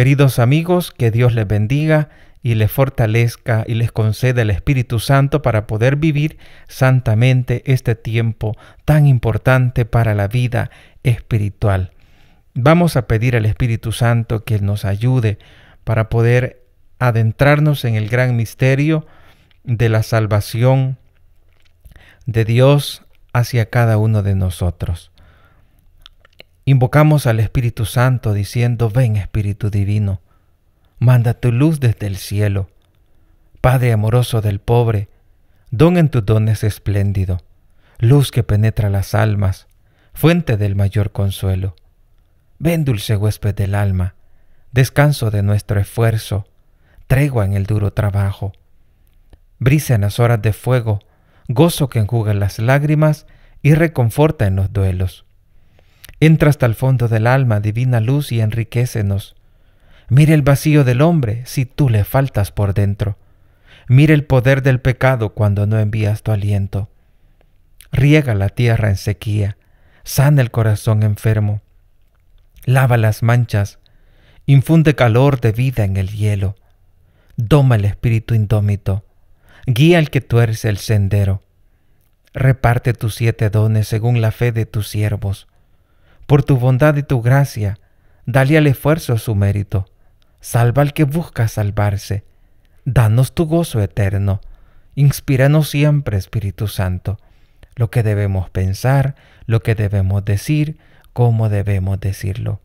Queridos amigos, que Dios les bendiga y les fortalezca y les conceda el Espíritu Santo para poder vivir santamente este tiempo tan importante para la vida espiritual. Vamos a pedir al Espíritu Santo que nos ayude para poder adentrarnos en el gran misterio de la salvación de Dios hacia cada uno de nosotros. Invocamos al Espíritu Santo diciendo, ven Espíritu Divino, manda tu luz desde el cielo. Padre amoroso del pobre, don en tus dones espléndido, luz que penetra las almas, fuente del mayor consuelo. Ven dulce huésped del alma, descanso de nuestro esfuerzo, tregua en el duro trabajo. Brisa en las horas de fuego, gozo que enjuga las lágrimas y reconforta en los duelos Entra hasta el fondo del alma, divina luz, y enriquecenos. Mira el vacío del hombre si tú le faltas por dentro. Mira el poder del pecado cuando no envías tu aliento. Riega la tierra en sequía, sana el corazón enfermo, lava las manchas, infunde calor de vida en el hielo, doma el espíritu indómito, guía al que tuerce el sendero, reparte tus siete dones según la fe de tus siervos, por tu bondad y tu gracia, dale al esfuerzo su mérito. Salva al que busca salvarse. Danos tu gozo eterno. Inspíranos siempre, Espíritu Santo, lo que debemos pensar, lo que debemos decir, cómo debemos decirlo.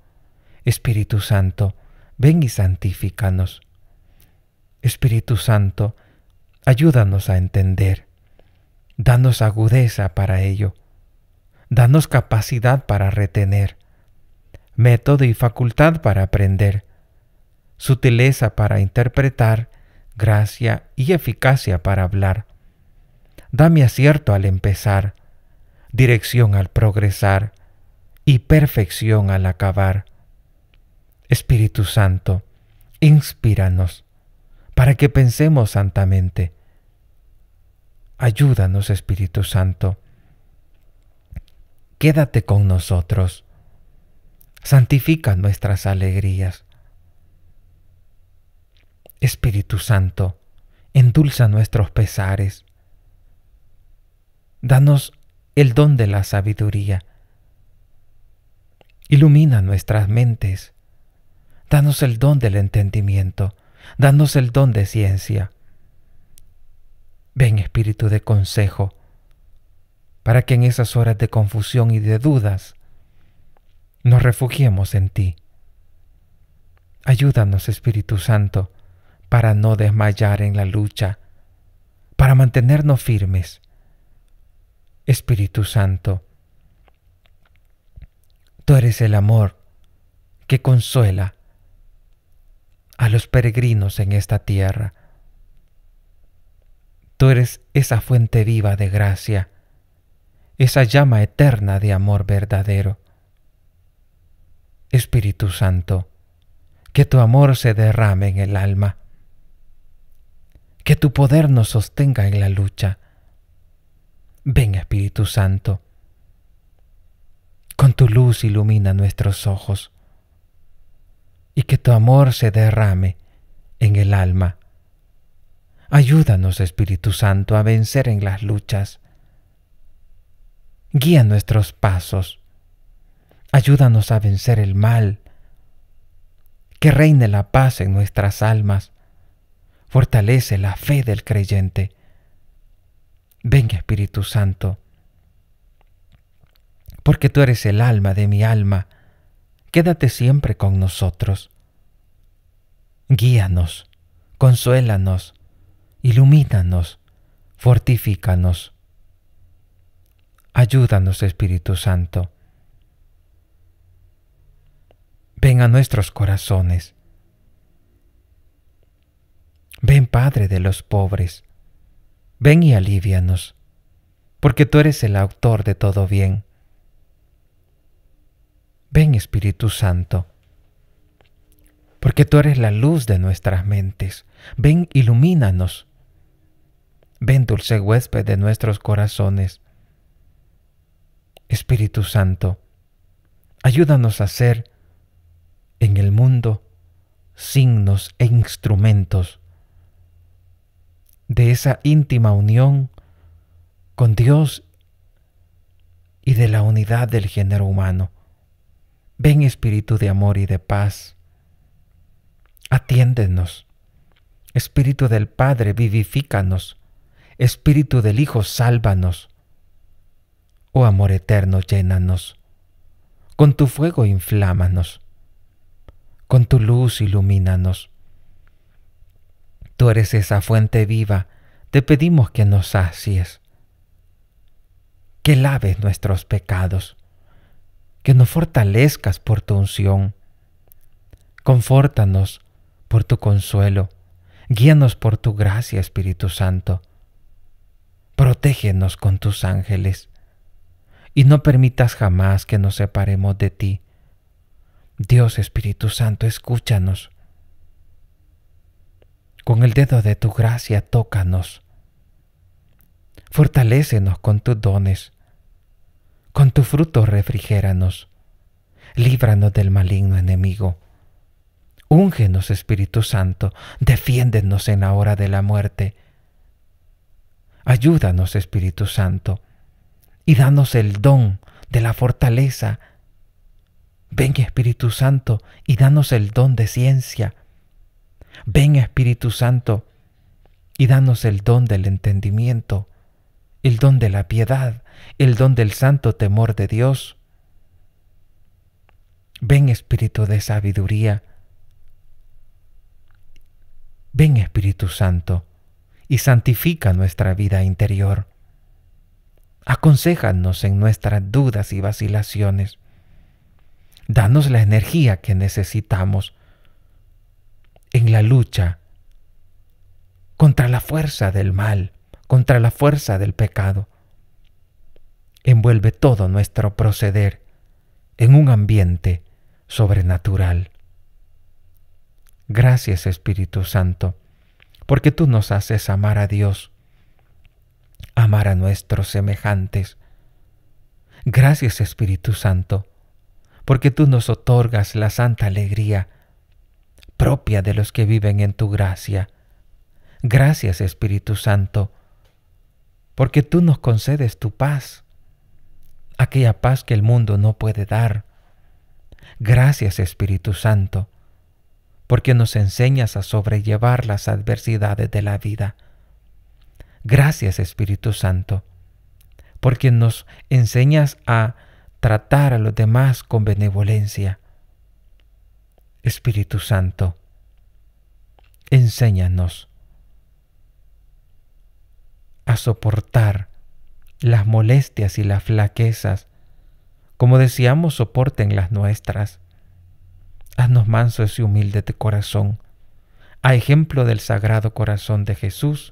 Espíritu Santo, ven y santifícanos. Espíritu Santo, ayúdanos a entender. Danos agudeza para ello danos capacidad para retener, método y facultad para aprender, sutileza para interpretar, gracia y eficacia para hablar. Dame acierto al empezar, dirección al progresar y perfección al acabar. Espíritu Santo, inspíranos para que pensemos santamente. Ayúdanos, Espíritu Santo, quédate con nosotros. Santifica nuestras alegrías. Espíritu Santo, endulza nuestros pesares. Danos el don de la sabiduría. Ilumina nuestras mentes. Danos el don del entendimiento. Danos el don de ciencia. Ven Espíritu de consejo para que en esas horas de confusión y de dudas nos refugiemos en ti. Ayúdanos, Espíritu Santo, para no desmayar en la lucha, para mantenernos firmes. Espíritu Santo, tú eres el amor que consuela a los peregrinos en esta tierra. Tú eres esa fuente viva de gracia esa llama eterna de amor verdadero. Espíritu Santo, que tu amor se derrame en el alma, que tu poder nos sostenga en la lucha. Ven Espíritu Santo, con tu luz ilumina nuestros ojos y que tu amor se derrame en el alma. Ayúdanos Espíritu Santo a vencer en las luchas guía nuestros pasos. Ayúdanos a vencer el mal. Que reine la paz en nuestras almas. Fortalece la fe del creyente. Venga Espíritu Santo, porque tú eres el alma de mi alma. Quédate siempre con nosotros. Guíanos, consuélanos, ilumínanos, fortifícanos. Ayúdanos, Espíritu Santo. Ven a nuestros corazones. Ven, Padre de los pobres. Ven y alivianos, porque tú eres el autor de todo bien. Ven, Espíritu Santo, porque tú eres la luz de nuestras mentes. Ven, ilumínanos. Ven, dulce huésped de nuestros corazones Espíritu Santo, ayúdanos a ser en el mundo signos e instrumentos de esa íntima unión con Dios y de la unidad del género humano. Ven Espíritu de amor y de paz. Atiéndenos. Espíritu del Padre, vivifícanos. Espíritu del Hijo, sálvanos. Oh amor eterno, llénanos. Con tu fuego inflámanos. Con tu luz ilumínanos. Tú eres esa fuente viva, te pedimos que nos sacies, que laves nuestros pecados, que nos fortalezcas por tu unción. Confórtanos por tu consuelo, guíanos por tu gracia, Espíritu Santo. Protégenos con tus ángeles y no permitas jamás que nos separemos de ti. Dios Espíritu Santo, escúchanos. Con el dedo de tu gracia tócanos. Fortalécenos con tus dones. Con tu fruto refrigéranos. Líbranos del maligno enemigo. Úngenos, Espíritu Santo, defiéndenos en la hora de la muerte. Ayúdanos, Espíritu Santo, y danos el don de la fortaleza. Ven Espíritu Santo y danos el don de ciencia. Ven Espíritu Santo y danos el don del entendimiento, el don de la piedad, el don del santo temor de Dios. Ven Espíritu de sabiduría. Ven Espíritu Santo y santifica nuestra vida interior aconsejanos en nuestras dudas y vacilaciones. Danos la energía que necesitamos en la lucha contra la fuerza del mal, contra la fuerza del pecado. Envuelve todo nuestro proceder en un ambiente sobrenatural. Gracias Espíritu Santo, porque tú nos haces amar a Dios amar a nuestros semejantes. Gracias Espíritu Santo, porque tú nos otorgas la santa alegría propia de los que viven en tu gracia. Gracias Espíritu Santo, porque tú nos concedes tu paz, aquella paz que el mundo no puede dar. Gracias Espíritu Santo, porque nos enseñas a sobrellevar las adversidades de la vida. Gracias Espíritu Santo, porque nos enseñas a tratar a los demás con benevolencia. Espíritu Santo, enséñanos a soportar las molestias y las flaquezas, como decíamos soporten las nuestras. Haznos mansos y humildes de corazón, a ejemplo del Sagrado Corazón de Jesús,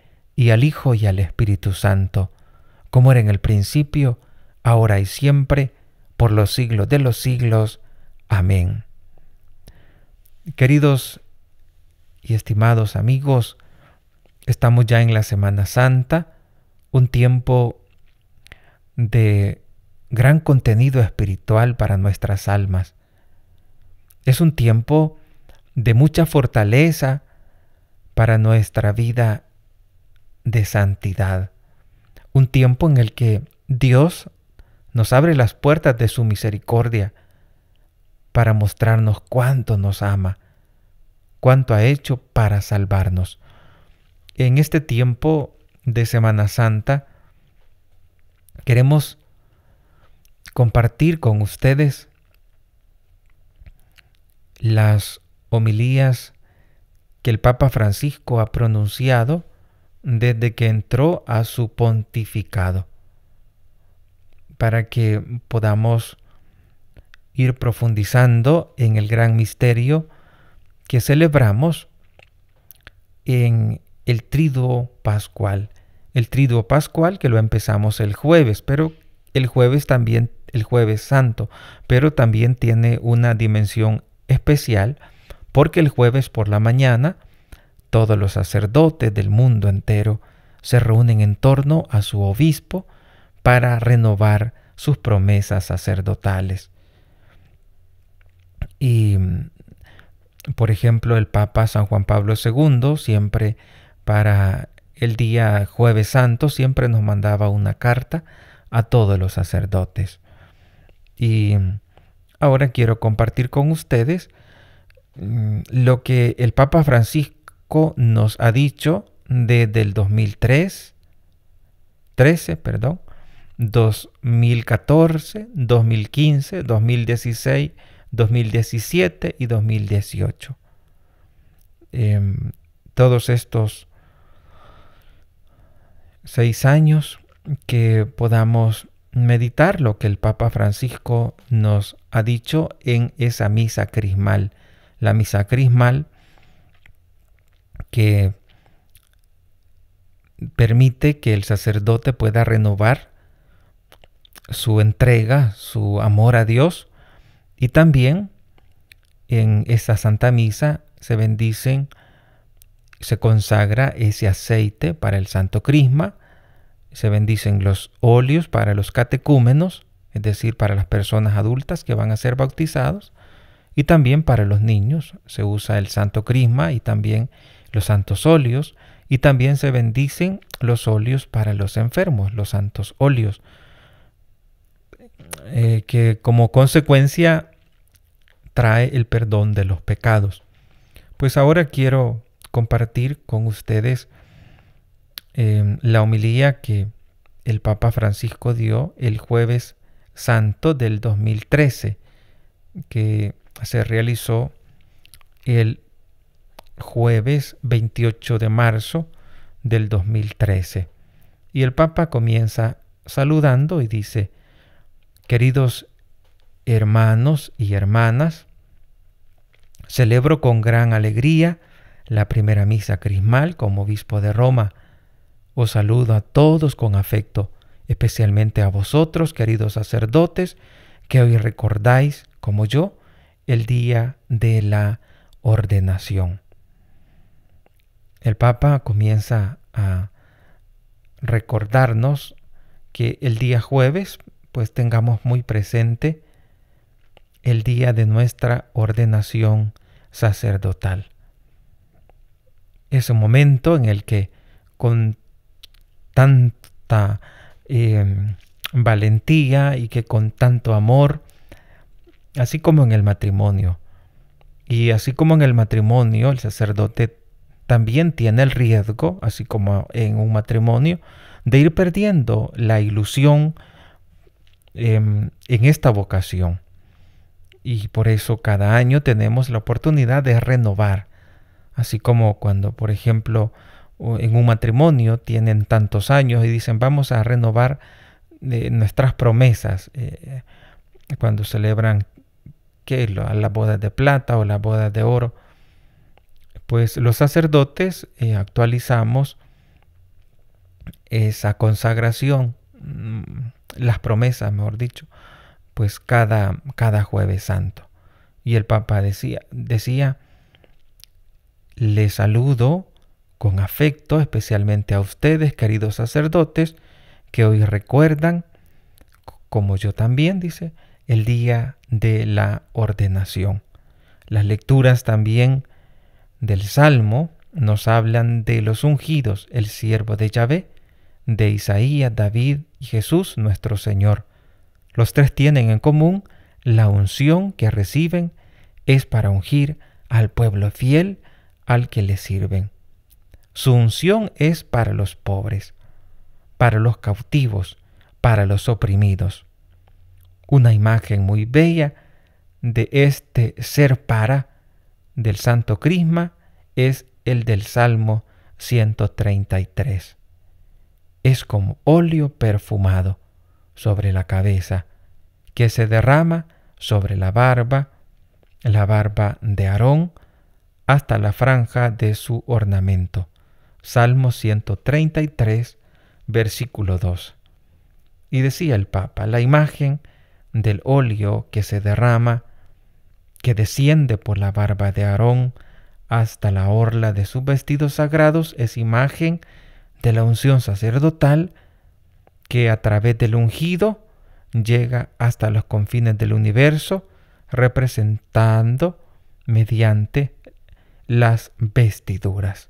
y al Hijo y al Espíritu Santo, como era en el principio, ahora y siempre, por los siglos de los siglos. Amén. Queridos y estimados amigos, estamos ya en la Semana Santa, un tiempo de gran contenido espiritual para nuestras almas. Es un tiempo de mucha fortaleza para nuestra vida de santidad, un tiempo en el que Dios nos abre las puertas de su misericordia para mostrarnos cuánto nos ama, cuánto ha hecho para salvarnos. En este tiempo de Semana Santa queremos compartir con ustedes las homilías que el Papa Francisco ha pronunciado desde que entró a su pontificado, para que podamos ir profundizando en el gran misterio que celebramos en el triduo pascual. El triduo pascual que lo empezamos el jueves, pero el jueves también, el jueves santo, pero también tiene una dimensión especial porque el jueves por la mañana todos los sacerdotes del mundo entero se reúnen en torno a su obispo para renovar sus promesas sacerdotales. Y, por ejemplo, el Papa San Juan Pablo II siempre para el día jueves santo siempre nos mandaba una carta a todos los sacerdotes. Y ahora quiero compartir con ustedes mm, lo que el Papa Francisco nos ha dicho desde el 2003, 13, perdón, 2014, 2015, 2016, 2017 y 2018. Em, todos estos seis años que podamos meditar lo que el Papa Francisco nos ha dicho en esa misa crismal. La misa crismal que permite que el sacerdote pueda renovar su entrega, su amor a Dios y también en esta Santa Misa se bendicen, se consagra ese aceite para el Santo Crisma, se bendicen los óleos para los catecúmenos, es decir, para las personas adultas que van a ser bautizados, y también para los niños se usa el Santo Crisma y también los santos óleos, y también se bendicen los óleos para los enfermos, los santos óleos, eh, que como consecuencia trae el perdón de los pecados. Pues ahora quiero compartir con ustedes em, la homilía que el Papa Francisco dio el jueves santo del 2013, que se realizó el jueves 28 de marzo del 2013. Y el Papa comienza saludando y dice, queridos hermanos y hermanas, celebro con gran alegría la primera misa crismal como obispo de Roma. Os saludo a todos con afecto, especialmente a vosotros, queridos sacerdotes, que hoy recordáis, como yo, el día de la ordenación el Papa comienza a recordarnos que el día jueves pues tengamos muy presente el día de nuestra ordenación sacerdotal. Es un momento en el que con tanta em, valentía y que con tanto amor, así como en el matrimonio, y así como en el matrimonio el sacerdote también tiene el riesgo, así como en un matrimonio, de ir perdiendo la ilusión em, en esta vocación. Y por eso cada año tenemos la oportunidad de renovar, así como cuando, por ejemplo, en un matrimonio tienen tantos años y dicen vamos a renovar eh, nuestras promesas eh, cuando celebran la la boda de plata o la boda de oro pues los sacerdotes eh, actualizamos esa consagración, mm, las promesas, mejor dicho, pues cada, cada jueves santo. Y el Papa decía, decía, le saludo con afecto especialmente a ustedes, queridos sacerdotes, que hoy recuerdan, como yo también, dice, el día de la ordenación. Las lecturas también del Salmo nos hablan de los ungidos, el siervo de Yahvé, de Isaías, David y Jesús nuestro Señor. Los tres tienen en común la unción que reciben es para ungir al pueblo fiel al que le sirven. Su unción es para los pobres, para los cautivos, para los oprimidos. Una imagen muy bella de este ser para del Santo Crisma es el del Salmo 133. Es como óleo perfumado sobre la cabeza, que se derrama sobre la barba, la barba de Aarón, hasta la franja de su ornamento. Salmo 133, versículo 2. Y decía el Papa, la imagen del óleo que se derrama que desciende por la barba de Aarón hasta la orla de sus vestidos sagrados es imagen de la unción sacerdotal que a través del ungido llega hasta los confines del universo, representando mediante las vestiduras.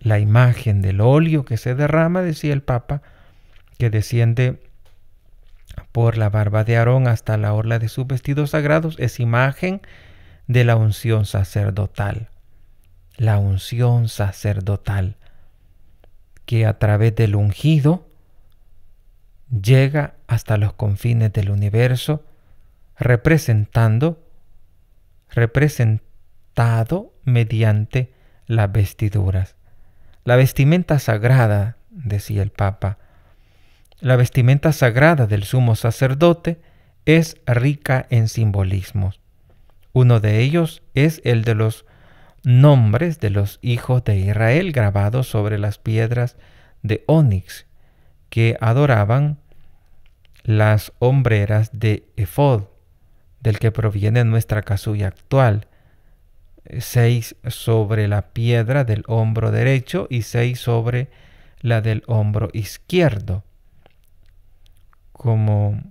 La imagen del óleo que se derrama, decía el Papa, que desciende por la barba de Aarón hasta la orla de sus vestidos sagrados es imagen de la unción sacerdotal. La unción sacerdotal que a través del ungido llega hasta los confines del universo representando representado mediante las vestiduras. La vestimenta sagrada, decía el Papa, la vestimenta sagrada del sumo sacerdote es rica en simbolismos. Uno de ellos es el de los nombres de los hijos de Israel grabados sobre las piedras de ónix que adoraban las hombreras de Efod, del que proviene nuestra casulla actual. Seis sobre la piedra del hombro derecho y seis sobre la del hombro izquierdo como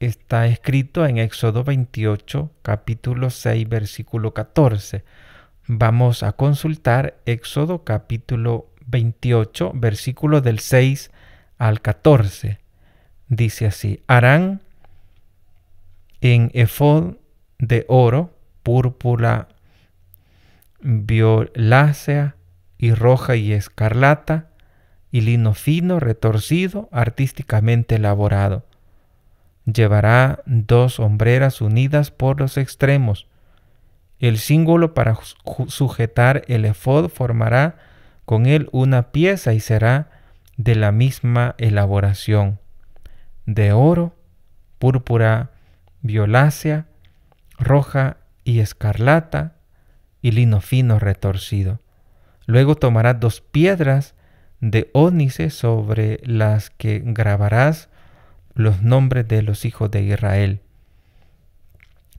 está escrito en Éxodo 28, capítulo 6, versículo 14. Vamos a consultar Éxodo capítulo 28, versículo del 6 al 14. Dice así, harán en efod de oro, púrpura violácea y roja y escarlata, y lino fino retorcido artísticamente elaborado. Llevará dos hombreras unidas por los extremos. El símbolo para sujetar el efod formará con él una pieza y será de la misma elaboración, de oro, púrpura, violácea, roja y escarlata, y lino fino retorcido. Luego tomará dos piedras de ónice sobre las que grabarás los nombres de los hijos de Israel.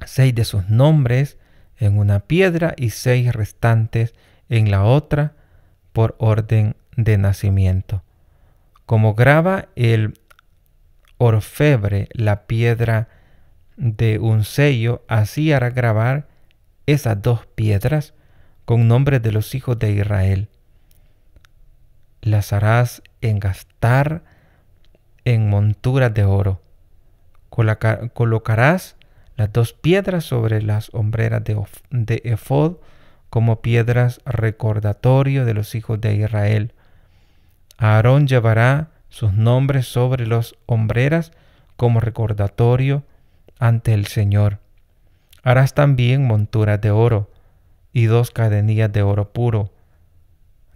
Seis de sus nombres en una piedra y seis restantes en la otra por orden de nacimiento. Como graba el orfebre la piedra de un sello, así hará grabar esas dos piedras con nombres de los hijos de Israel las harás en gastar en monturas de oro. colocarás las dos piedras sobre las hombreras de, de Efod como piedras recordatorio de los hijos de Israel. Aarón llevará sus nombres sobre las hombreras como recordatorio ante el Señor. Harás también monturas de oro y dos cadenillas de oro puro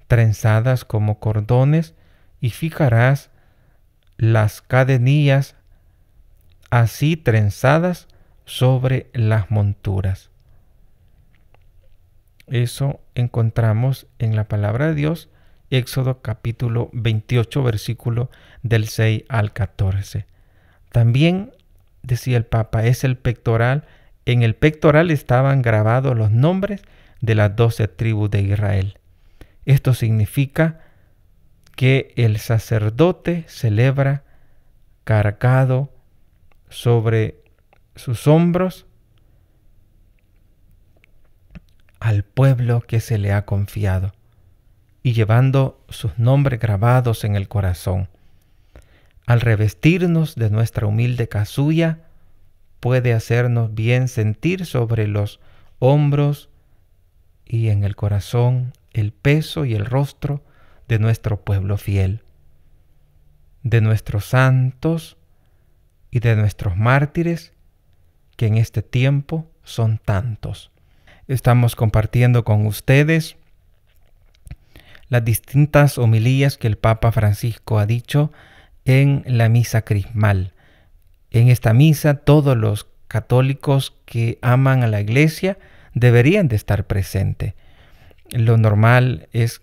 trenzadas como cordones, y fijarás las cadenillas así trenzadas sobre las monturas. Eso encontramos en la palabra de Dios, Éxodo capítulo 28, versículo del 6 al 14. También, decía el Papa, es el pectoral. En el pectoral estaban grabados los nombres de las doce tribus de Israel. Esto significa que el sacerdote celebra cargado sobre sus hombros al pueblo que se le ha confiado y llevando sus nombres grabados en el corazón. Al revestirnos de nuestra humilde casulla, puede hacernos bien sentir sobre los hombros y en el corazón el peso y el rostro de nuestro pueblo fiel, de nuestros santos y de nuestros mártires, que en este tiempo son tantos. Estamos compartiendo con ustedes las distintas homilías que el Papa Francisco ha dicho en la misa crismal. En esta misa todos los católicos que aman a la iglesia deberían de estar presentes lo normal es,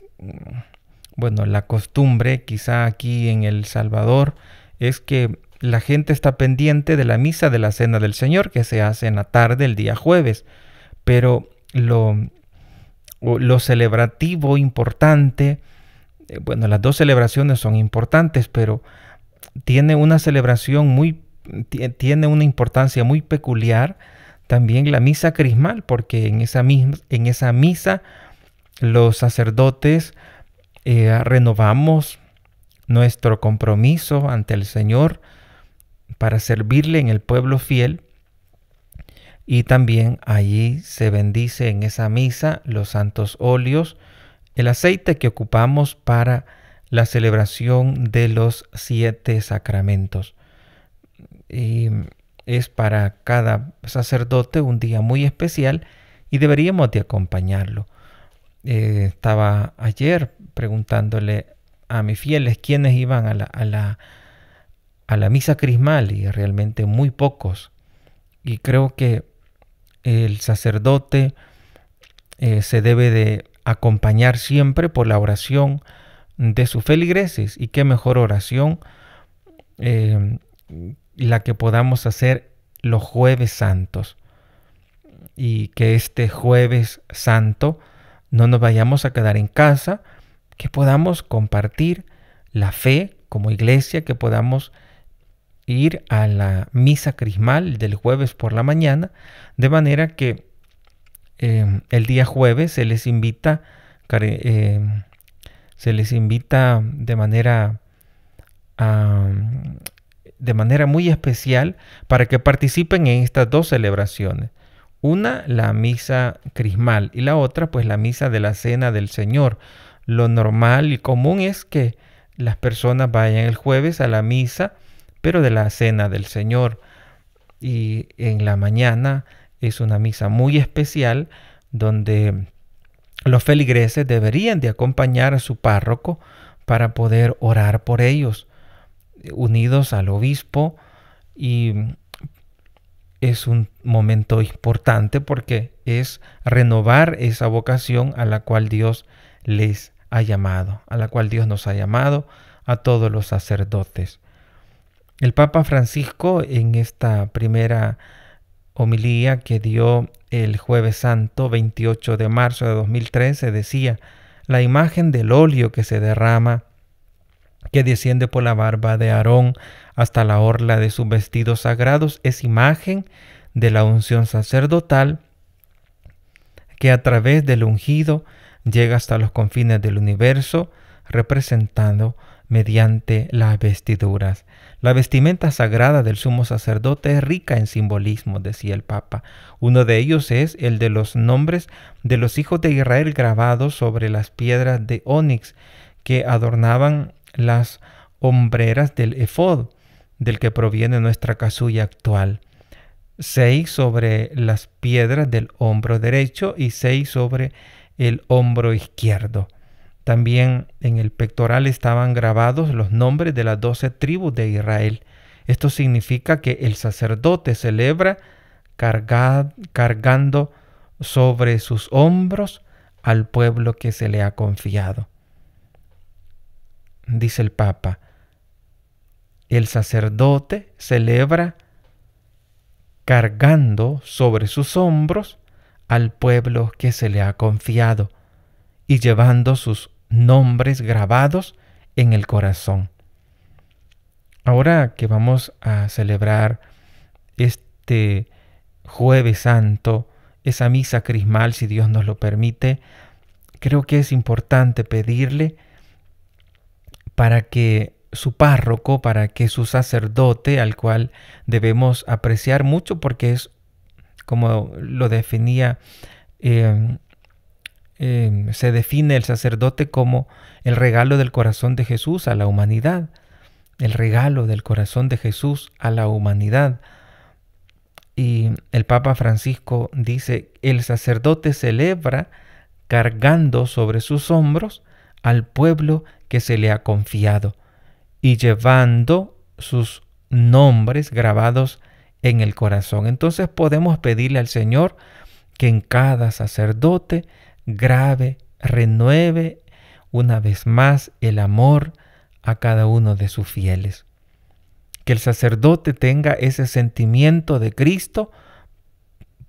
bueno, la costumbre quizá aquí en El Salvador es que la gente está pendiente de la misa de la Cena del Señor que se hace en la tarde el día jueves, pero lo, lo celebrativo importante, eh, bueno, las dos celebraciones son importantes, pero tiene una celebración muy, tiene una importancia muy peculiar también la misa crismal, porque en esa, en esa misa los sacerdotes eh, renovamos nuestro compromiso ante el Señor para servirle en el pueblo fiel. Y también allí se bendice en esa misa los santos óleos, el aceite que ocupamos para la celebración de los siete sacramentos. Y es para cada sacerdote un día muy especial y deberíamos de acompañarlo. Eh, estaba ayer preguntándole a mis fieles quiénes iban a la, a la, a la misa crismal y realmente muy pocos. Y creo que el sacerdote eh, se debe de acompañar siempre por la oración de sus feligreses. Y qué mejor oración eh, la que podamos hacer los jueves santos. Y que este jueves santo no nos vayamos a quedar en casa, que podamos compartir la fe como iglesia, que podamos ir a la misa crismal del jueves por la mañana, de manera que em, el día jueves se les invita, em, se les invita de manera, de manera muy especial para que participen en estas dos celebraciones. Una, la misa crismal y la otra, pues la misa de la cena del Señor. Lo normal y común es que las personas vayan el jueves a la misa, pero de la cena del Señor. Y en la mañana es una misa muy especial donde los feligreses deberían de acompañar a su párroco para poder orar por ellos, unidos al obispo y es un momento importante porque es renovar esa vocación a la cual Dios les ha llamado, a la cual Dios nos ha llamado a todos los sacerdotes. El Papa Francisco en esta primera homilía que dio el jueves santo 28 de marzo de 2013 decía, la imagen del óleo que se derrama, que desciende por la barba de Aarón hasta la orla de sus vestidos sagrados, es imagen de la unción sacerdotal que a través del ungido llega hasta los confines del universo, representando mediante las vestiduras. La vestimenta sagrada del sumo sacerdote es rica en simbolismo, decía el Papa. Uno de ellos es el de los nombres de los hijos de Israel grabados sobre las piedras de ónix que adornaban las hombreras del efod del que proviene nuestra casulla actual, seis sobre las piedras del hombro derecho y seis sobre el hombro izquierdo. También en el pectoral estaban grabados los nombres de las doce tribus de Israel. Esto significa que el sacerdote celebra cargando sobre sus hombros al pueblo que se le ha confiado. Dice el Papa, el sacerdote celebra cargando sobre sus hombros al pueblo que se le ha confiado y llevando sus nombres grabados en el corazón. Ahora que vamos a celebrar este jueves santo, esa misa crismal, si Dios nos lo permite, creo que es importante pedirle para que su párroco, para que su sacerdote, al cual debemos apreciar mucho porque es, como lo definía, em, em, se define el sacerdote como el regalo del corazón de Jesús a la humanidad, el regalo del corazón de Jesús a la humanidad. Y el Papa Francisco dice, el sacerdote celebra cargando sobre sus hombros al pueblo que se le ha confiado y llevando sus nombres grabados en el corazón. Entonces podemos pedirle al Señor que en cada sacerdote grave, renueve una vez más el amor a cada uno de sus fieles. Que el sacerdote tenga ese sentimiento de Cristo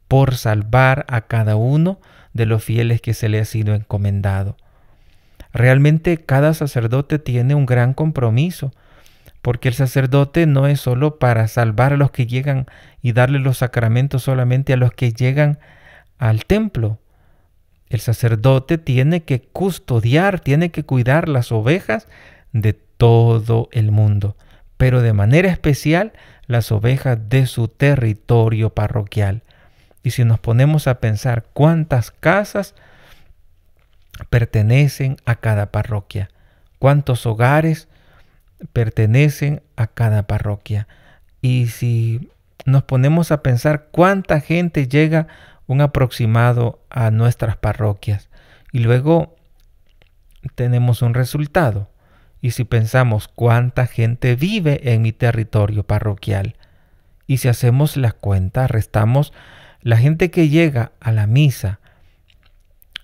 por salvar a cada uno de los fieles que se le ha sido encomendado. Realmente cada sacerdote tiene un gran compromiso, porque el sacerdote no es solo para salvar a los que llegan y darle los sacramentos solamente a los que llegan al templo. El sacerdote tiene que custodiar, tiene que cuidar las ovejas de todo el mundo, pero de manera especial las ovejas de su territorio parroquial. Y si nos ponemos a pensar cuántas casas pertenecen a cada parroquia, cuántos hogares pertenecen a cada parroquia. Y si nos ponemos a pensar cuánta gente llega un aproximado a nuestras parroquias y luego tenemos un resultado. Y si pensamos cuánta gente vive en mi territorio parroquial y si hacemos las cuentas restamos la gente que llega a la misa,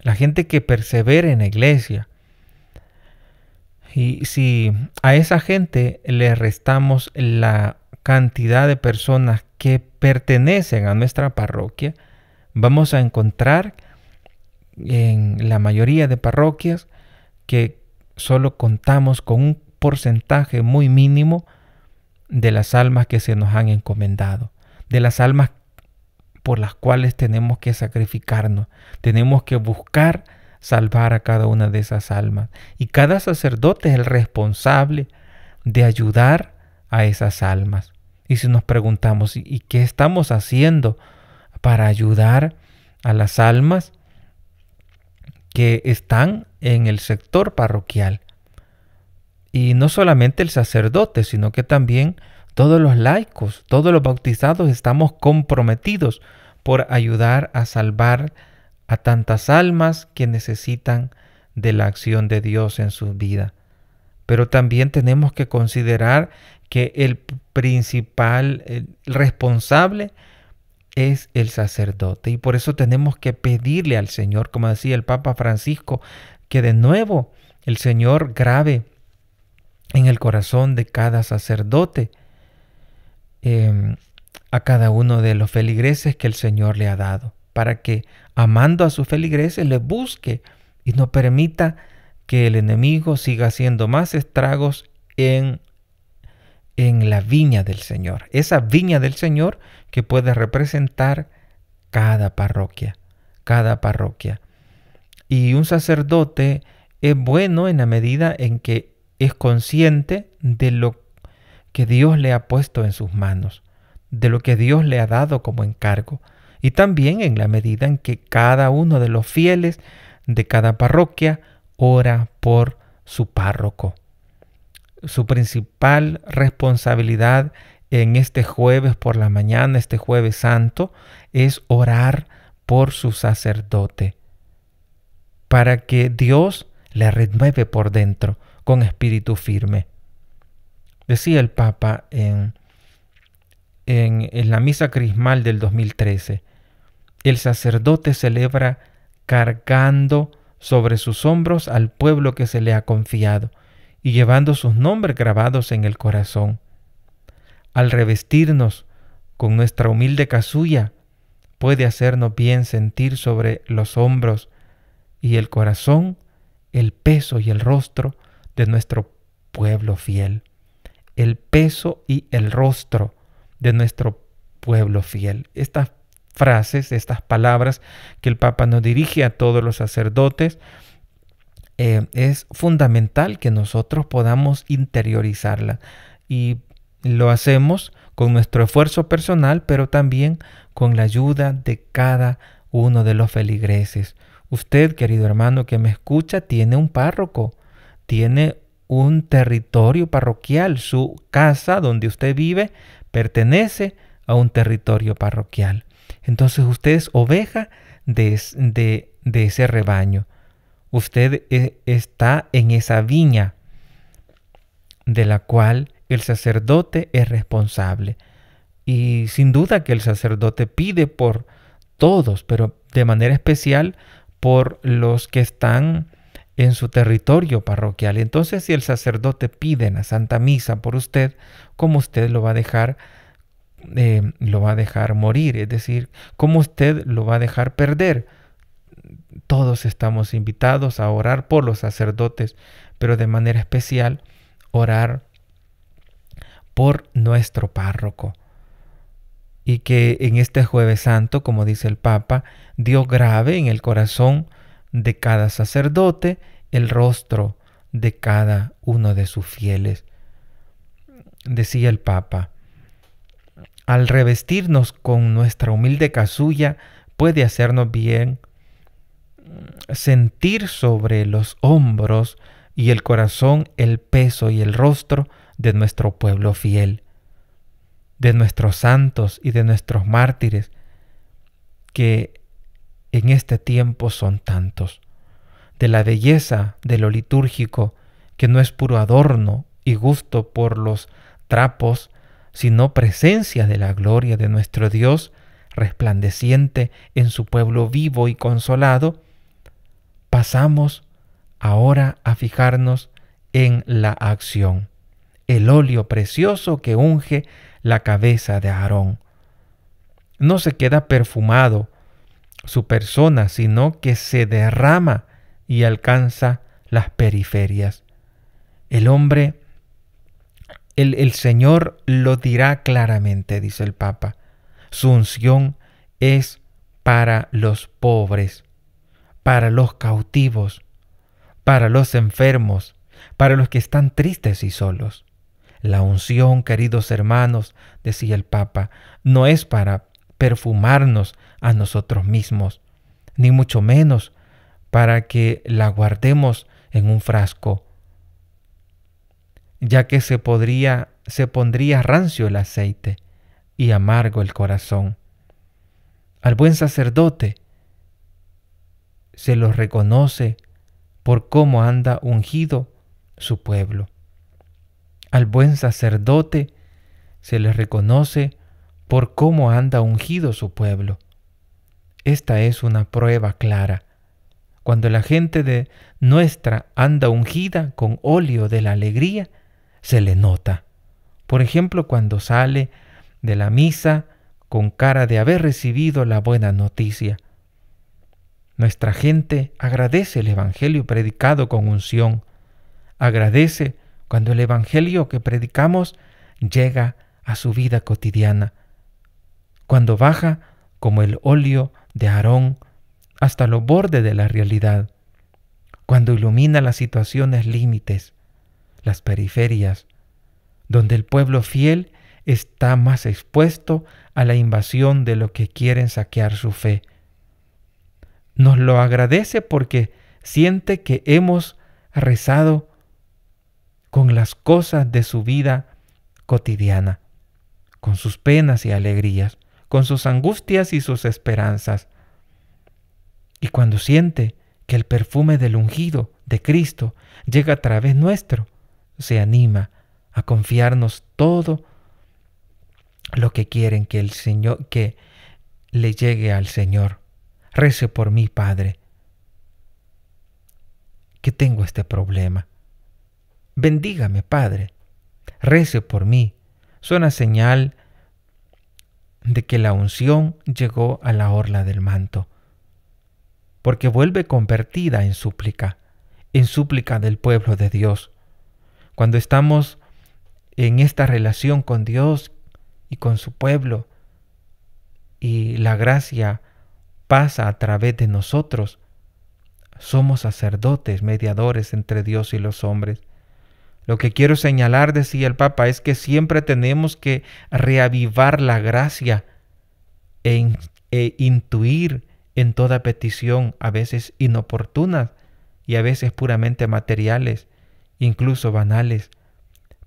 la gente que persevera en la iglesia. Y si a esa gente le restamos la cantidad de personas que pertenecen a nuestra parroquia, vamos a encontrar en la mayoría de parroquias que solo contamos con un porcentaje muy mínimo de las almas que se nos han encomendado, de las almas por las cuales tenemos que sacrificarnos. Tenemos que buscar salvar a cada una de esas almas. Y cada sacerdote es el responsable de ayudar a esas almas. Y si nos preguntamos, ¿y qué estamos haciendo para ayudar a las almas que están en el sector parroquial? Y no solamente el sacerdote, sino que también todos los laicos, todos los bautizados estamos comprometidos por ayudar a salvar a tantas almas que necesitan de la acción de Dios en su vida. Pero también tenemos que considerar que el principal responsable es el sacerdote. Y por eso tenemos que pedirle al Señor, como decía el Papa Francisco, que de nuevo el Señor grave en el corazón de cada sacerdote Em, a cada uno de los feligreses que el Señor le ha dado, para que amando a sus feligreses le busque y no permita que el enemigo siga haciendo más estragos en, en la viña del Señor, esa viña del Señor que puede representar cada parroquia, cada parroquia. Y un sacerdote es bueno en la medida en que es consciente de lo que Dios le ha puesto en sus manos, de lo que Dios le ha dado como encargo, y también en la medida en que cada uno de los fieles de cada parroquia ora por su párroco. Su principal responsabilidad en este jueves por la mañana, este jueves santo, es orar por su sacerdote, para que Dios le renueve por dentro con espíritu firme. Decía el Papa en, en, la misa crismal del 2013, el sacerdote celebra cargando sobre sus hombros al pueblo que se le ha confiado y llevando sus nombres grabados en el corazón. Al revestirnos con nuestra humilde casulla, puede hacernos bien sentir sobre los hombros y el corazón el peso y el rostro de nuestro pueblo fiel el peso y el rostro de nuestro pueblo fiel. Estas frases, estas palabras que el Papa nos dirige a todos los sacerdotes, eh, es fundamental que nosotros podamos interiorizarla y lo hacemos con nuestro esfuerzo personal, pero también con la ayuda de cada uno de los feligreses. Usted, querido hermano que me escucha, tiene un párroco, tiene un territorio parroquial. Su casa donde usted vive pertenece a un territorio parroquial. Entonces usted es oveja de, ese rebaño. Usted e, está en esa viña de la cual el sacerdote es responsable. Y sin duda que el sacerdote pide por todos, pero de manera especial por los que están en su territorio parroquial. Entonces, si el sacerdote pide en la Santa Misa por usted, ¿cómo usted lo va a dejar? Eh, lo va a dejar morir, es decir, cómo usted lo va a dejar perder. Todos estamos invitados a orar por los sacerdotes, pero de manera especial orar por nuestro párroco. Y que en este jueves santo, como dice el Papa, dio grave en el corazón de cada sacerdote, el rostro de cada uno de sus fieles. Decía el Papa, al revestirnos con nuestra humilde casulla, puede hacernos bien mm, sentir sobre los hombros y el corazón el peso y el rostro de nuestro pueblo fiel, de nuestros santos y de nuestros mártires, que en este tiempo son tantos, de la belleza de lo litúrgico, que no es puro adorno y gusto por los trapos, sino presencia de la gloria de nuestro Dios resplandeciente en su pueblo vivo y consolado, pasamos ahora a fijarnos en la acción, el óleo precioso que unge la cabeza de Aarón. No se queda perfumado su persona, sino que se derrama y alcanza las periferias. El hombre, el, el Señor lo dirá claramente, dice el Papa. Su unción es para los pobres, para los cautivos, para los enfermos, para los que están tristes y solos. La unción, queridos hermanos, decía el Papa, no es para perfumarnos a nosotros mismos, ni mucho menos para que la guardemos en un frasco, ya que se podría se pondría rancio el aceite y amargo el corazón. Al buen sacerdote se lo reconoce por cómo anda ungido su pueblo. Al buen sacerdote se le reconoce por cómo anda ungido su pueblo. Esta es una prueba clara. Cuando la gente de nuestra anda ungida con óleo de la alegría, se le nota. Por ejemplo, cuando sale de la misa con cara de haber recibido la buena noticia. Nuestra gente agradece el Evangelio predicado con unción. Agradece cuando el Evangelio que predicamos llega a su vida cotidiana. Cuando baja como el óleo de Aarón, hasta los bordes de la realidad, cuando ilumina las situaciones límites, las periferias, donde el pueblo fiel está más expuesto a la invasión de lo que quieren saquear su fe. Nos lo agradece porque siente que hemos rezado con las cosas de su vida cotidiana, con sus penas y alegrías con sus angustias y sus esperanzas. Y cuando siente que el perfume del ungido de Cristo llega a través nuestro, se anima a confiarnos todo lo que quieren que el Señor que le llegue al Señor. Rece por mí, Padre, que tengo este problema. Bendígame, Padre. Rece por mí. Suena señal de que la unción llegó a la orla del manto, porque vuelve convertida en súplica, en súplica del pueblo de Dios. Cuando estamos en esta relación con Dios y con su pueblo, y la gracia pasa a través de nosotros, somos sacerdotes, mediadores entre Dios y los hombres. Lo que quiero señalar, decía el Papa, es que siempre tenemos que reavivar la gracia e, e, intuir en toda petición, a veces inoportunas y a veces puramente materiales, incluso banales,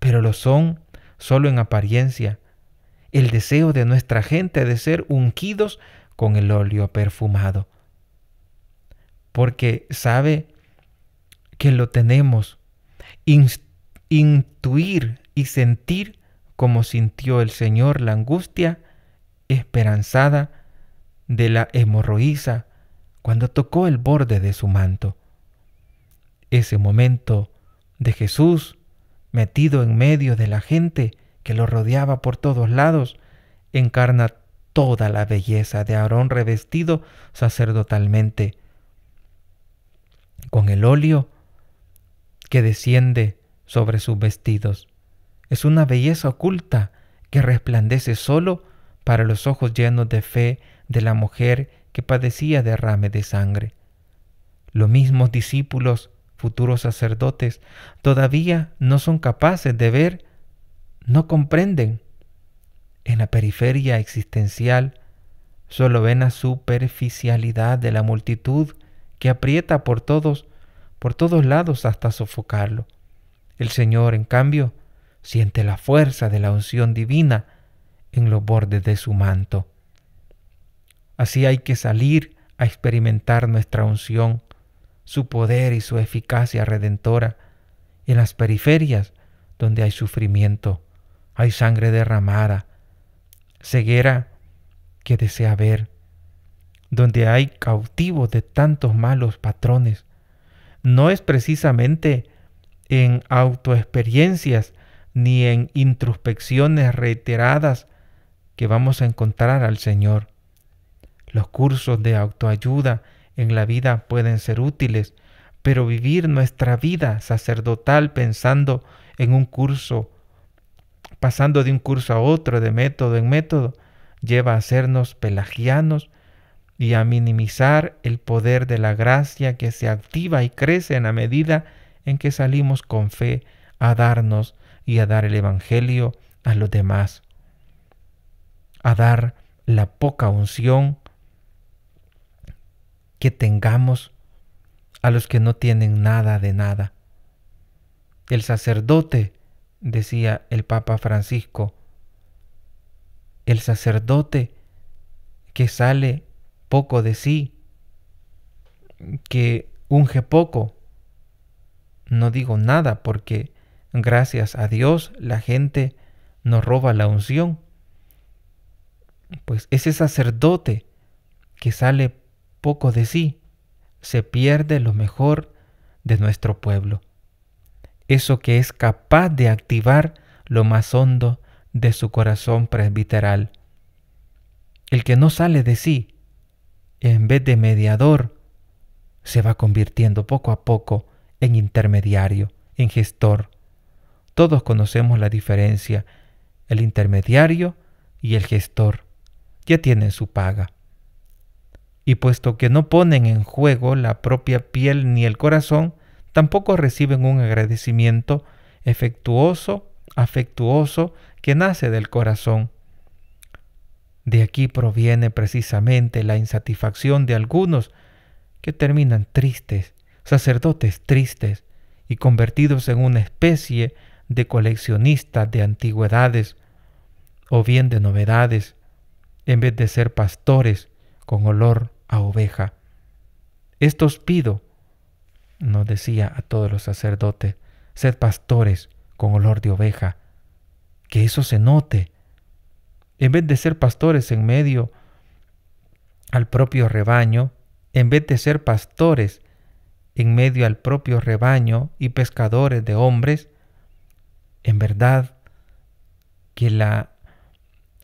pero lo son solo en apariencia. El deseo de nuestra gente de ser ungidos con el óleo perfumado. Porque sabe que lo tenemos intuir y sentir como sintió el Señor la angustia esperanzada de la hemorroíza cuando tocó el borde de su manto. Ese momento de Jesús metido en medio de la gente que lo rodeaba por todos lados, encarna toda la belleza de Aarón revestido sacerdotalmente, con el óleo que desciende sobre sus vestidos. Es una belleza oculta que resplandece solo para los ojos llenos de fe de la mujer que padecía derrame de sangre. Los mismos discípulos, futuros sacerdotes, todavía no son capaces de ver, no comprenden. En la periferia existencial solo ven la superficialidad de la multitud que aprieta por todos, por todos lados hasta sofocarlo. El Señor, en cambio, siente la fuerza de la unción divina en los bordes de su manto. Así hay que salir a experimentar nuestra unción, su poder y su eficacia redentora en las periferias donde hay sufrimiento, hay sangre derramada, ceguera que desea ver, donde hay cautivos de tantos malos patrones. No es precisamente en autoexperiencias ni en introspecciones reiteradas que vamos a encontrar al Señor. Los cursos de autoayuda en la vida pueden ser útiles, pero vivir nuestra vida sacerdotal pensando en un curso, pasando de un curso a otro, de método en método, lleva a hacernos pelagianos y a minimizar el poder de la gracia que se activa y crece en la medida en que salimos con fe a darnos y a dar el Evangelio a los demás, a dar la poca unción que tengamos a los que no tienen nada de nada. El sacerdote, decía el Papa Francisco, el sacerdote que sale poco de sí, que unge poco, no digo nada porque gracias a Dios la gente nos roba la unción. Pues ese sacerdote que sale poco de sí, se pierde lo mejor de nuestro pueblo. Eso que es capaz de activar lo más hondo de su corazón presbiteral. El que no sale de sí, en vez de mediador, se va convirtiendo poco a poco en intermediario, en gestor. Todos conocemos la diferencia, el intermediario y el gestor. Ya tienen su paga. Y puesto que no ponen en juego la propia piel ni el corazón, tampoco reciben un agradecimiento efectuoso, afectuoso, que nace del corazón. De aquí proviene precisamente la insatisfacción de algunos que terminan tristes, sacerdotes tristes y convertidos en una especie de coleccionistas de antigüedades o bien de novedades, en vez de ser pastores con olor a oveja. Esto os pido, nos decía a todos los sacerdotes, sed pastores con olor de oveja, que eso se note. En vez de ser pastores en medio al propio rebaño, en vez de ser pastores en medio al propio rebaño y pescadores de hombres, en verdad que la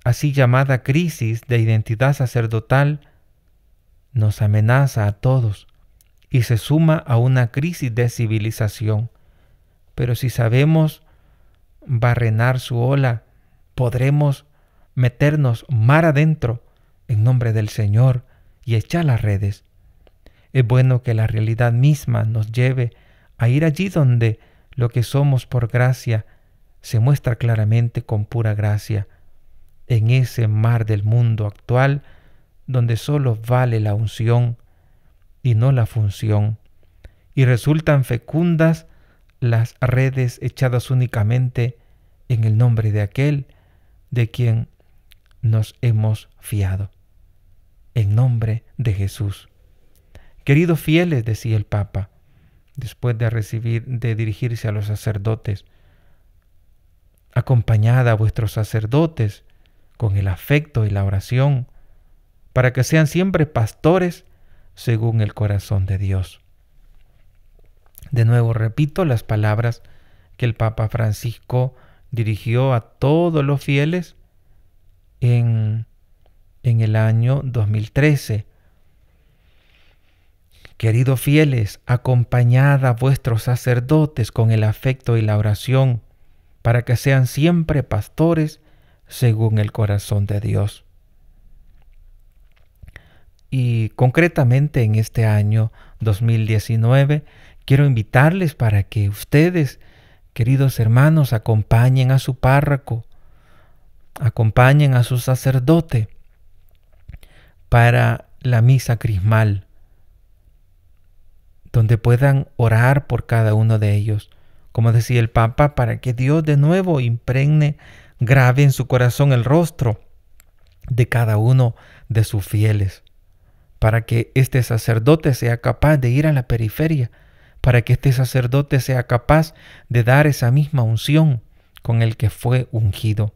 así llamada crisis de identidad sacerdotal nos amenaza a todos y se suma a una crisis de civilización. Pero si sabemos barrenar su ola, podremos meternos mar adentro en nombre del Señor y echar las redes. Es bueno que la realidad misma nos lleve a ir allí donde lo que somos por gracia se muestra claramente con pura gracia, en ese mar del mundo actual donde sólo vale la unción y no la función, y resultan fecundas las redes echadas únicamente en el nombre de aquel de quien nos hemos fiado, en nombre de Jesús. Queridos fieles, decía el Papa, después de recibir, de dirigirse a los sacerdotes, acompañad a vuestros sacerdotes con el afecto y la oración, para que sean siempre pastores según el corazón de Dios. De nuevo repito las palabras que el Papa Francisco dirigió a todos los fieles en, en el año 2013, Queridos fieles, acompañad a vuestros sacerdotes con el afecto y la oración, para que sean siempre pastores según el corazón de Dios. Y concretamente en este año 2019, quiero invitarles para que ustedes, queridos hermanos, acompañen a su párroco, acompañen a su sacerdote para la misa crismal donde puedan orar por cada uno de ellos, como decía el Papa, para que Dios de nuevo impregne, grave en su corazón el rostro de cada uno de sus fieles, para que este sacerdote sea capaz de ir a la periferia, para que este sacerdote sea capaz de dar esa misma unción con el que fue ungido.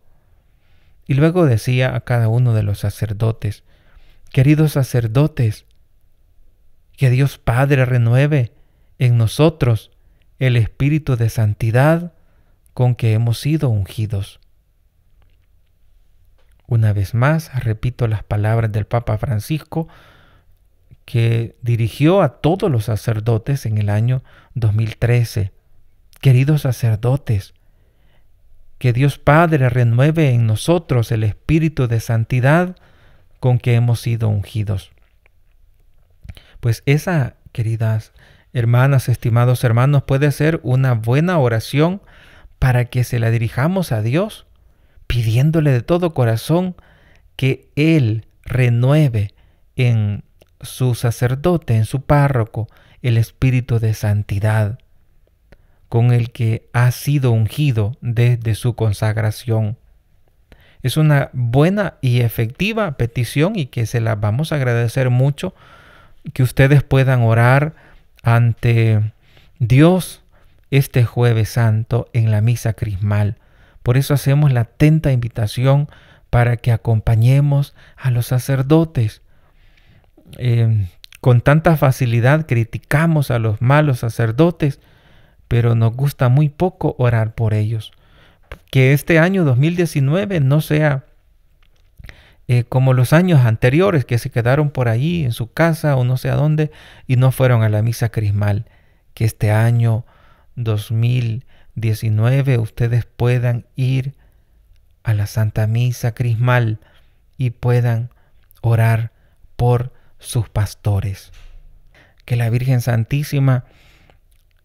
Y luego decía a cada uno de los sacerdotes, queridos sacerdotes, que Dios Padre renueve en nosotros el espíritu de santidad con que hemos sido ungidos. Una vez más, repito las palabras del Papa Francisco que dirigió a todos los sacerdotes en el año 2013. Queridos sacerdotes, que Dios Padre renueve en nosotros el espíritu de santidad con que hemos sido ungidos. Pues esa, queridas hermanas, estimados hermanos, puede ser una buena oración para que se la dirijamos a Dios, pidiéndole de todo corazón que Él renueve en su sacerdote, en su párroco, el espíritu de santidad con el que ha sido ungido desde su consagración. Es una buena y efectiva petición y que se la vamos a agradecer mucho que ustedes puedan orar ante Dios este jueves santo en la misa crismal. Por eso hacemos la atenta invitación para que acompañemos a los sacerdotes. Eh, con tanta facilidad criticamos a los malos sacerdotes, pero nos gusta muy poco orar por ellos. Que este año 2019 no sea eh, como los años anteriores que se quedaron por allí en su casa o no sé a dónde y no fueron a la misa crismal, que este año 2019 ustedes puedan ir a la Santa Misa crismal y puedan orar por sus pastores. Que la Virgen Santísima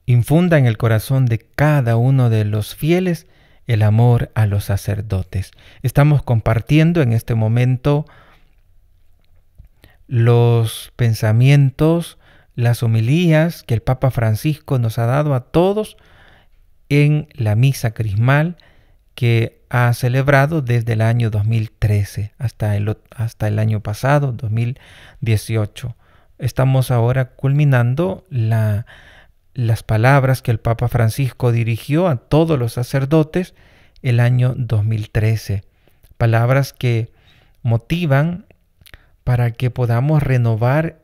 infunda en el corazón de cada uno de los fieles el amor a los sacerdotes. Estamos compartiendo en este momento los pensamientos, las homilías que el Papa Francisco nos ha dado a todos en la misa crismal que ha celebrado desde el año 2013 hasta el, hasta el año pasado, 2018. Estamos ahora culminando la, las palabras que el Papa Francisco dirigió a todos los sacerdotes el año 2013. Palabras que motivan para que podamos renovar,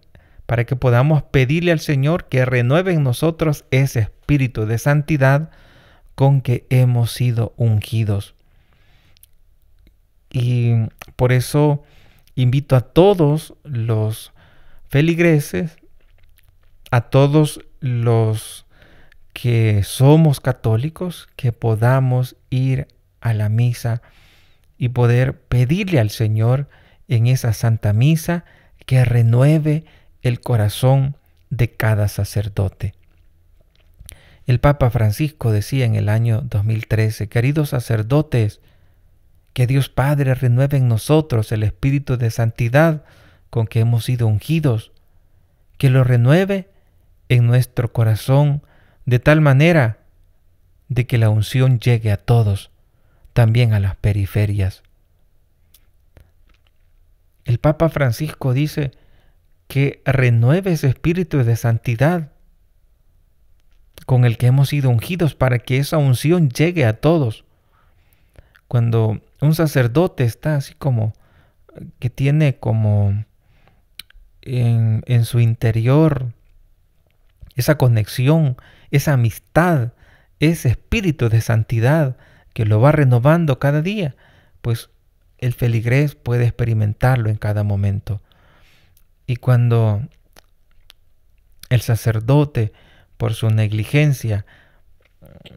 para que podamos pedirle al Señor que renueve en nosotros ese espíritu de santidad con que hemos sido ungidos. Y por eso invito a todos los feligreses, a todos los que somos católicos que podamos ir a la misa y poder pedirle al Señor en esa santa misa que renueve el corazón de cada sacerdote. El Papa Francisco decía en el año 2013, queridos sacerdotes, que Dios Padre renueve en nosotros el espíritu de santidad con que hemos sido ungidos, que lo renueve en nuestro corazón de tal manera de que la unción llegue a todos, también a las periferias. El Papa Francisco dice que renueve ese espíritu de santidad con el que hemos sido ungidos para que esa unción llegue a todos. Cuando un sacerdote está así como que tiene como en, en su interior esa conexión, esa amistad, ese espíritu de santidad que lo va renovando cada día, pues el feligrés puede experimentarlo en cada momento. Y cuando el sacerdote, por su negligencia,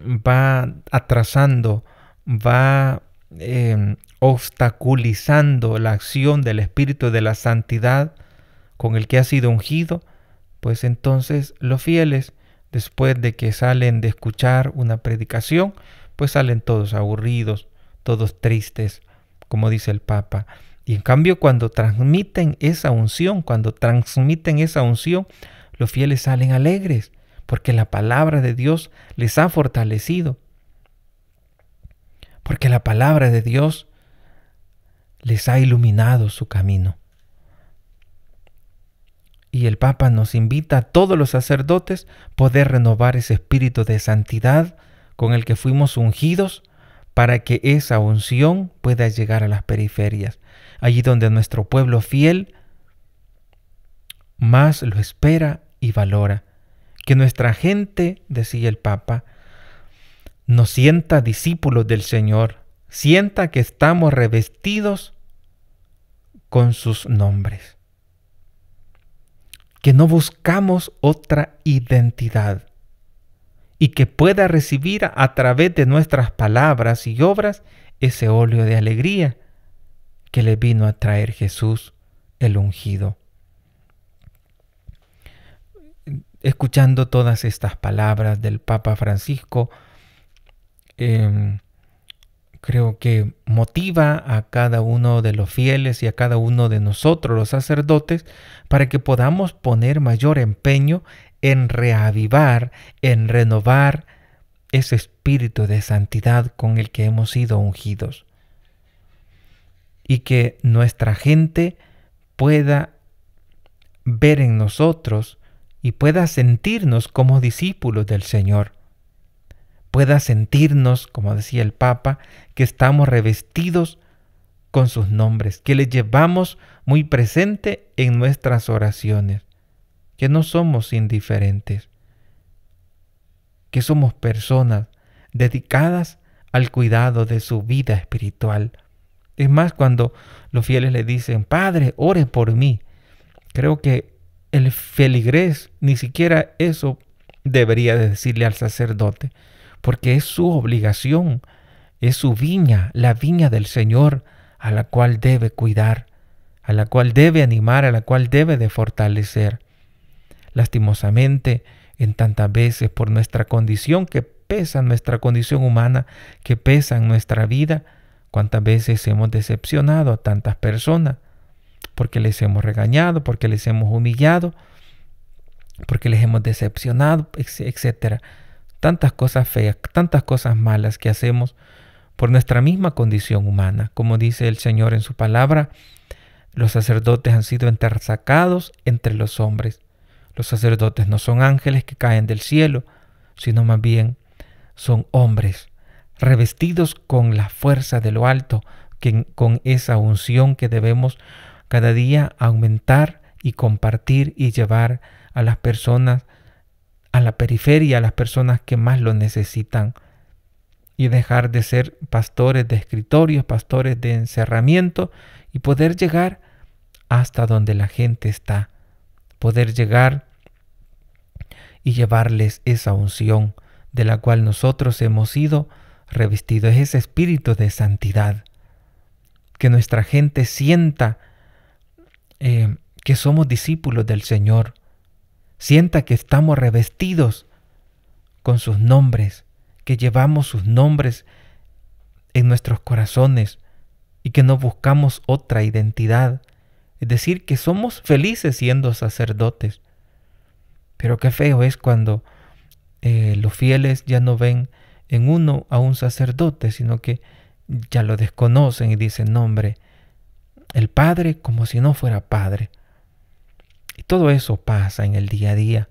va atrasando, va em, obstaculizando la acción del Espíritu de la Santidad con el que ha sido ungido, pues entonces los fieles, después de que salen de escuchar una predicación, pues salen todos aburridos, todos tristes, como dice el Papa. Y en cambio cuando transmiten esa unción, cuando transmiten esa unción, los fieles salen alegres, porque la palabra de Dios les ha fortalecido. Porque la palabra de Dios les ha iluminado su camino. Y el Papa nos invita a todos los sacerdotes poder renovar ese espíritu de santidad con el que fuimos ungidos para que esa unción pueda llegar a las periferias, allí donde nuestro pueblo fiel más lo espera y valora. Que nuestra gente, decía el Papa, nos sienta discípulos del Señor, sienta que estamos revestidos con sus nombres no buscamos otra identidad y que pueda recibir a través de nuestras palabras y obras ese óleo de alegría que le vino a traer Jesús el ungido. Escuchando todas estas palabras del Papa Francisco, em, creo que motiva a cada uno de los fieles y a cada uno de nosotros los sacerdotes para que podamos poner mayor empeño en reavivar, en renovar ese espíritu de santidad con el que hemos sido ungidos. Y que nuestra gente pueda ver en nosotros y pueda sentirnos como discípulos del Señor pueda sentirnos, como decía el Papa, que estamos revestidos con sus nombres, que les llevamos muy presente en nuestras oraciones, que no somos indiferentes, que somos personas dedicadas al cuidado de su vida espiritual. Es más, cuando los fieles le dicen, Padre, ore por mí, creo que el feligrés ni siquiera eso debería decirle al sacerdote, porque es su obligación, es su viña, la viña del Señor, a la cual debe cuidar, a la cual debe animar, a la cual debe de fortalecer. Lastimosamente, en tantas veces por nuestra condición que pesa nuestra condición humana, que pesa en nuestra vida, cuántas veces hemos decepcionado a tantas personas, porque les hemos regañado, porque les hemos humillado, porque les hemos decepcionado, etcétera tantas cosas feas, tantas cosas malas que hacemos por nuestra misma condición humana. Como dice el Señor en su palabra, los sacerdotes han sido enterzacados entre los hombres. Los sacerdotes no son ángeles que caen del cielo, sino más bien son hombres, revestidos con la fuerza de lo alto, que, con esa unción que debemos cada día aumentar y compartir y llevar a las personas a la periferia a las personas que más lo necesitan y dejar de ser pastores de escritorios, pastores de encerramiento y poder llegar hasta donde la gente está, poder llegar y llevarles esa unción de la cual nosotros hemos sido revestidos, ese espíritu de santidad, que nuestra gente sienta eh, que somos discípulos del Señor, sienta que estamos revestidos con sus nombres, que llevamos sus nombres en nuestros corazones y que no buscamos otra identidad. Es decir, que somos felices siendo sacerdotes. Pero qué feo es cuando eh, los fieles ya no ven en uno a un sacerdote, sino que ya lo desconocen y dicen, nombre, el Padre como si no fuera Padre todo eso pasa en el día a día.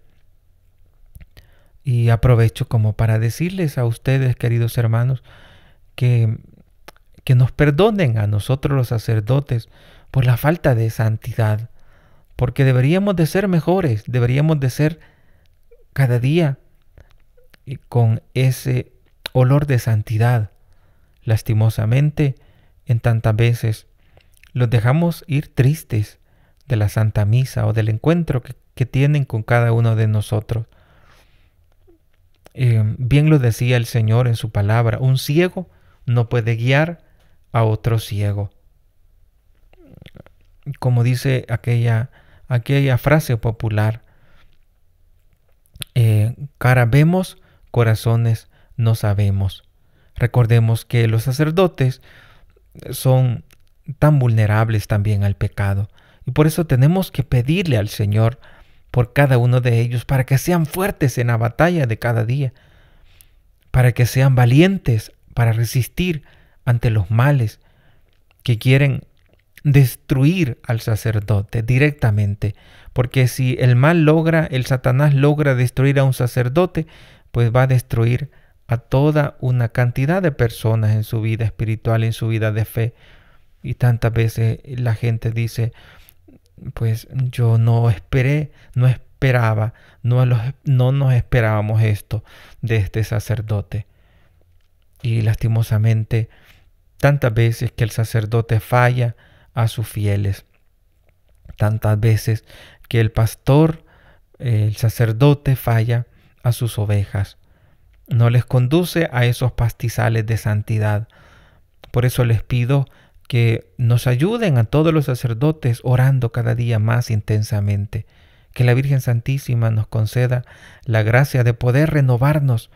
Y aprovecho como para decirles a ustedes, queridos hermanos, que, que nos perdonen a nosotros los sacerdotes por la falta de santidad, porque deberíamos de ser mejores, deberíamos de ser cada día con ese olor de santidad. Lastimosamente, en tantas veces los dejamos ir tristes, de la Santa Misa o del encuentro que, tienen con cada uno de nosotros. Eh, bien lo decía el Señor en su palabra, un ciego no puede guiar a otro ciego. Como dice aquella, aquella frase popular, eh, cara vemos, corazones no sabemos. Recordemos que los sacerdotes son tan vulnerables también al pecado. Y por eso tenemos que pedirle al Señor por cada uno de ellos, para que sean fuertes en la batalla de cada día, para que sean valientes para resistir ante los males que quieren destruir al sacerdote directamente, porque si el mal logra, el Satanás logra destruir a un sacerdote, pues va a destruir a toda una cantidad de personas en su vida espiritual, en su vida de fe. Y tantas veces la gente dice, pues yo no esperé, no esperaba, no, nos esperábamos esto de este sacerdote. Y lastimosamente, tantas veces que el sacerdote falla a sus fieles, tantas veces que el pastor, el sacerdote falla a sus ovejas, no les conduce a esos pastizales de santidad. Por eso les pido que nos ayuden a todos los sacerdotes orando cada día más intensamente. Que la Virgen Santísima nos conceda la gracia de poder renovarnos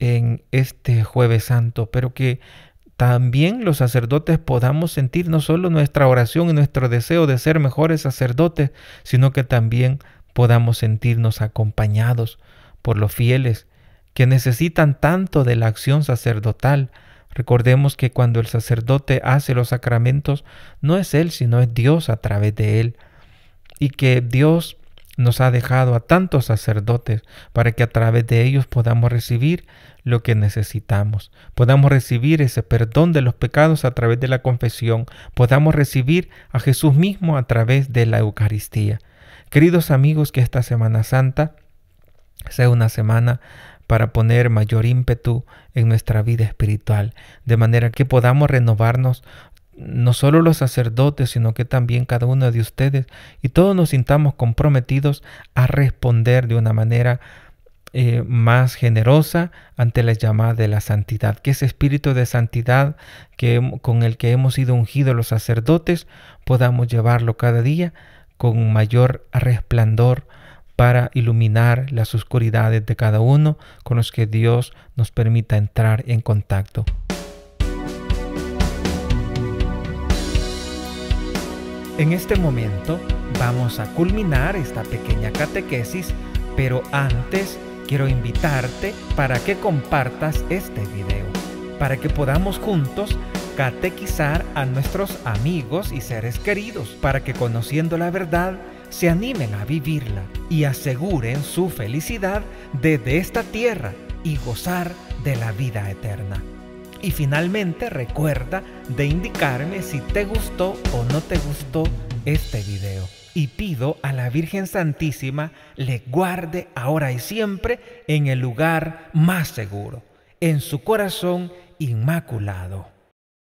en este jueves santo, pero que también los sacerdotes podamos sentir no solo nuestra oración y nuestro deseo de ser mejores sacerdotes, sino que también podamos sentirnos acompañados por los fieles que necesitan tanto de la acción sacerdotal Recordemos que cuando el sacerdote hace los sacramentos, no es Él, sino es Dios a través de Él. Y que Dios nos ha dejado a tantos sacerdotes para que a través de ellos podamos recibir lo que necesitamos, podamos recibir ese perdón de los pecados a través de la confesión, podamos recibir a Jesús mismo a través de la Eucaristía. Queridos amigos, que esta Semana Santa sea una semana para poner mayor ímpetu en nuestra vida espiritual, de manera que podamos renovarnos no solo los sacerdotes, sino que también cada uno de ustedes y todos nos sintamos comprometidos a responder de una manera eh, más generosa ante la llamada de la santidad, que ese espíritu de santidad que, con el que hemos sido ungidos los sacerdotes podamos llevarlo cada día con mayor resplandor para iluminar las oscuridades de cada uno con los que Dios nos permita entrar en contacto. En este momento vamos a culminar esta pequeña catequesis, pero antes quiero invitarte para que compartas este video, para que podamos juntos catequizar a nuestros amigos y seres queridos, para que conociendo la verdad, se animen a vivirla y aseguren su felicidad desde esta tierra y gozar de la vida eterna. Y finalmente recuerda de indicarme si te gustó o no te gustó este video. Y pido a la Virgen Santísima le guarde ahora y siempre en el lugar más seguro, en su corazón inmaculado.